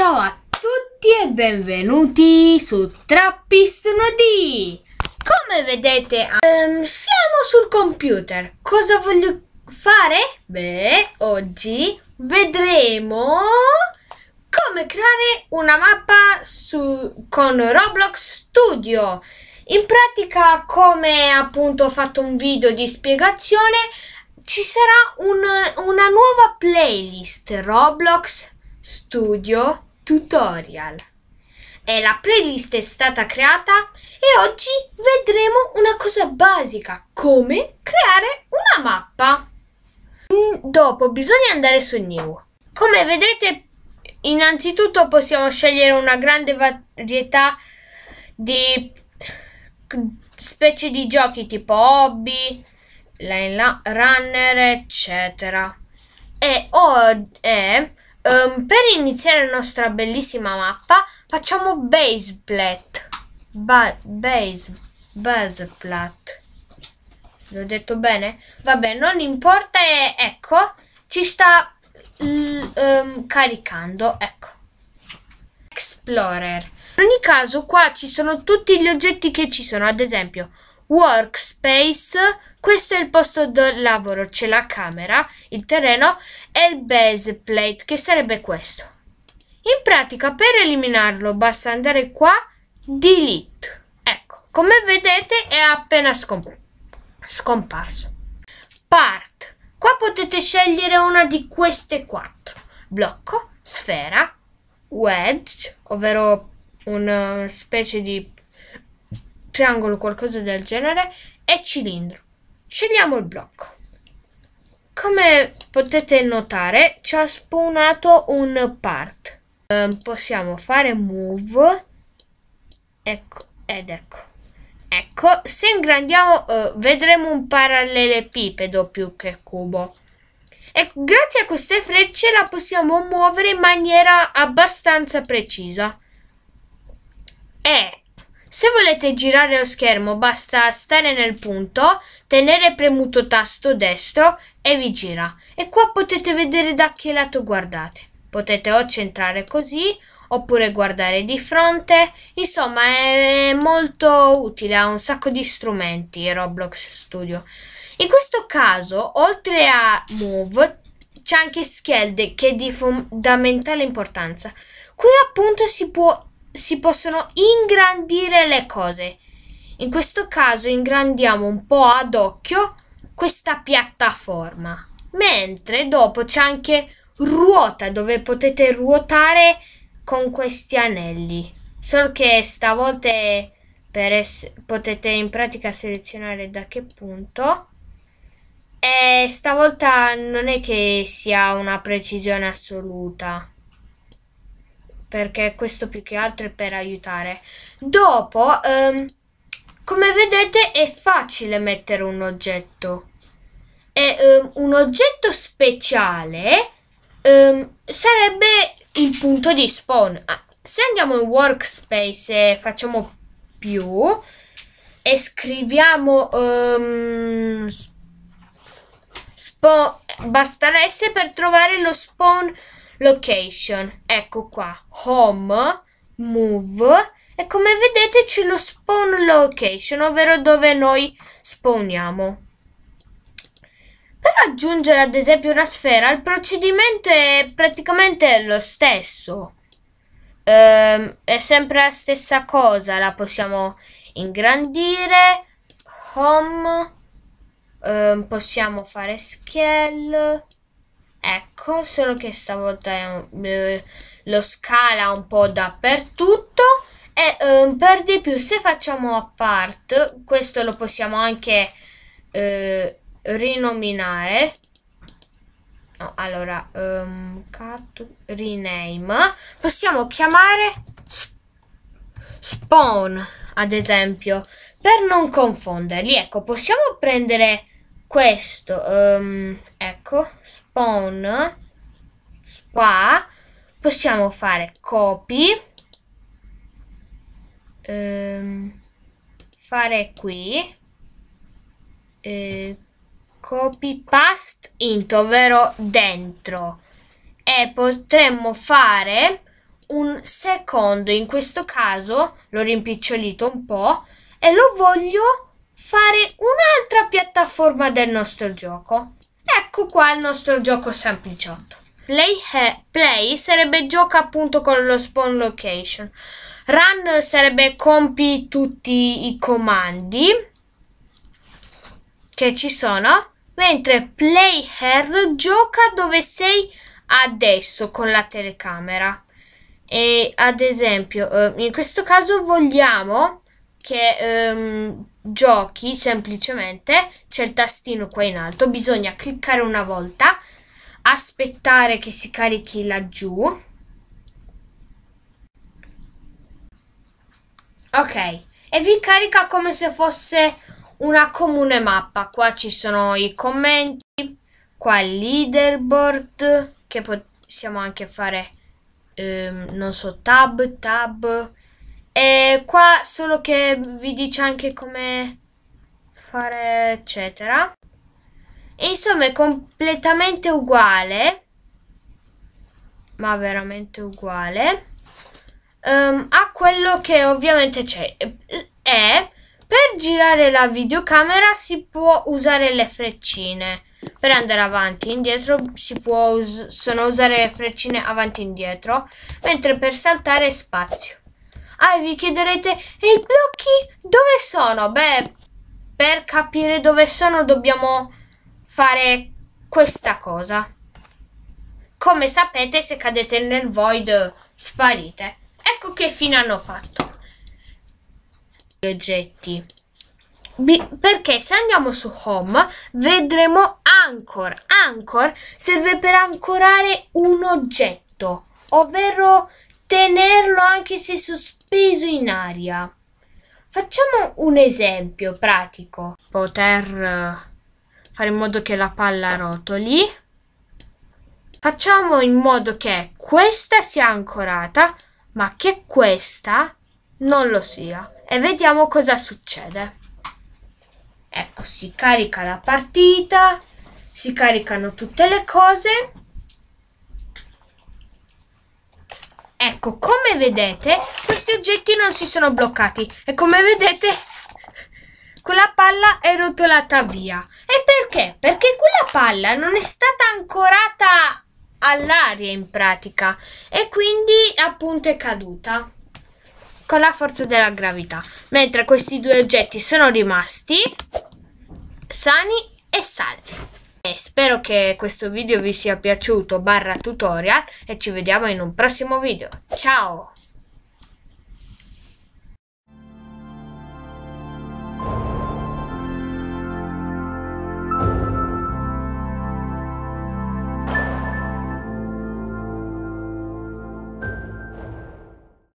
Ciao a tutti e benvenuti su Trappist 1D! Come vedete um, siamo sul computer. Cosa voglio fare? Beh, oggi vedremo come creare una mappa su, con Roblox Studio. In pratica, come appunto ho fatto un video di spiegazione, ci sarà un, una nuova playlist Roblox Studio tutorial. E la playlist è stata creata e oggi vedremo una cosa basica, come creare una mappa. Mm, dopo bisogna andare su New. Come vedete, innanzitutto possiamo scegliere una grande varietà di specie di giochi tipo hobby, line runner, eccetera. E, oh, e Um, per iniziare la nostra bellissima mappa facciamo base plat. Ba base, base plat. L'ho detto bene? Vabbè, non importa, e, ecco, ci sta um, caricando, ecco. Explorer. In ogni caso qua ci sono tutti gli oggetti che ci sono, ad esempio workspace, questo è il posto del lavoro, c'è la camera, il terreno e il base plate che sarebbe questo. In pratica per eliminarlo basta andare qua, delete. Ecco, come vedete è appena scomp scomparso. Part. Qua potete scegliere una di queste quattro. Blocco, sfera, wedge, ovvero una eh, specie di triangolo qualcosa del genere e cilindro. Scegliamo il blocco. Come potete notare ci ha spawnato un part. Eh, possiamo fare move. Ecco, ed ecco. Ecco, se ingrandiamo eh, vedremo un parallelepipedo più che cubo. E grazie a queste frecce la possiamo muovere in maniera abbastanza precisa. E se volete girare lo schermo basta stare nel punto, tenere premuto tasto destro e vi gira. E qua potete vedere da che lato guardate. Potete o centrare così oppure guardare di fronte. Insomma è molto utile, ha un sacco di strumenti Roblox Studio. In questo caso, oltre a Move, c'è anche Schelde che è di fondamentale importanza. Qui appunto si può si possono ingrandire le cose. In questo caso ingrandiamo un po' ad occhio questa piattaforma. Mentre dopo c'è anche ruota dove potete ruotare con questi anelli. Solo che stavolta per potete in pratica selezionare da che punto. E stavolta non è che sia una precisione assoluta perché questo più che altro è per aiutare. Dopo, ehm, come vedete è facile mettere un oggetto. E ehm, un oggetto speciale ehm, sarebbe il punto di spawn. Ah, se andiamo in workspace e facciamo più e scriviamo ehm, spawn, basta l'S per trovare lo spawn location, ecco qua, home, move e come vedete c'è lo spawn location, ovvero dove noi spawniamo. Per aggiungere ad esempio una sfera il procedimento è praticamente lo stesso. Ehm, è sempre la stessa cosa, la possiamo ingrandire, home, ehm, possiamo fare scale ecco solo che stavolta un, eh, lo scala un po' dappertutto e eh, per di più se facciamo a part questo lo possiamo anche eh, rinominare no, allora um, ehm, cut, rename possiamo chiamare spawn ad esempio per non confonderli ecco possiamo prendere questo, um, ecco, spawn, qua possiamo fare copy, um, fare qui, eh, copy past into, ovvero dentro, e potremmo fare un secondo, in questo caso l'ho rimpicciolito un po', e lo voglio fare un'altra piattaforma del nostro gioco. Ecco qua il nostro gioco sempliciotto. Play, eh, play sarebbe gioca appunto con lo spawn location. Run sarebbe compi tutti i comandi che ci sono. Mentre player gioca dove sei adesso con la telecamera. E ad esempio, eh, in questo caso vogliamo che um, giochi semplicemente c'è il tastino qua in alto, bisogna cliccare una volta, aspettare che si carichi laggiù. Ok, e vi carica come se fosse una comune mappa. Qua ci sono i commenti, qua il leaderboard che possiamo anche fare, ehm, non so, tab, tab, e qua solo che vi dice anche come fare eccetera. insomma è completamente uguale, ma veramente uguale, um, a quello che ovviamente c'è. E per girare la videocamera si può usare le freccine. Per andare avanti e indietro si può us sono usare le freccine avanti e indietro, mentre per saltare spazio. Ah, e vi chiederete, e i blocchi dove sono? Beh, per capire dove sono dobbiamo fare questa cosa. Come sapete, se cadete nel void sparite. Ecco che fine hanno fatto. Gli oggetti. B perché se andiamo su home vedremo anchor. Anchor serve per ancorare un oggetto, ovvero tenerlo anche se sospeso appeso in aria. Facciamo un esempio pratico. Poter eh, fare in modo che la palla rotoli. Facciamo in modo che questa sia ancorata, ma che questa non lo sia. E vediamo cosa succede. Ecco, si carica la partita, si caricano tutte le cose Ecco, come vedete, questi oggetti non si sono bloccati e come vedete quella palla è rotolata via. E perché? Perché quella palla non è stata ancorata all'aria in pratica e quindi appunto è caduta con la forza della gravità, mentre questi due oggetti sono rimasti sani e salvi. E spero che questo video vi sia piaciuto barra tutorial e ci vediamo in un prossimo video. Ciao!